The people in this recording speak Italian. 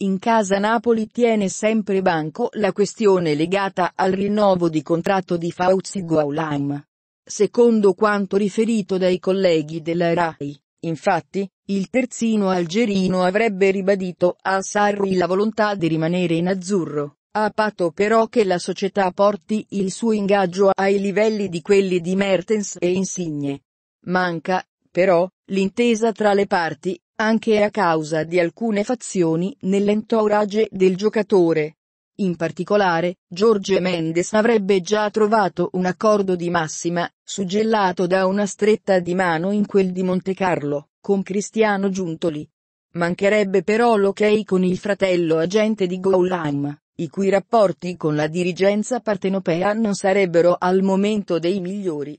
In casa Napoli tiene sempre banco la questione legata al rinnovo di contratto di Fauzi Guaulaim. Secondo quanto riferito dai colleghi della RAI, infatti, il terzino algerino avrebbe ribadito a Sarri la volontà di rimanere in azzurro, a patto però che la società porti il suo ingaggio ai livelli di quelli di Mertens e Insigne. Manca, però, l'intesa tra le parti, anche a causa di alcune fazioni nell'entourage del giocatore. In particolare, Giorgio Mendes avrebbe già trovato un accordo di massima, suggellato da una stretta di mano in quel di Monte Carlo, con Cristiano Giuntoli. Mancherebbe però l'ok con il fratello agente di Goulam, i cui rapporti con la dirigenza partenopea non sarebbero al momento dei migliori.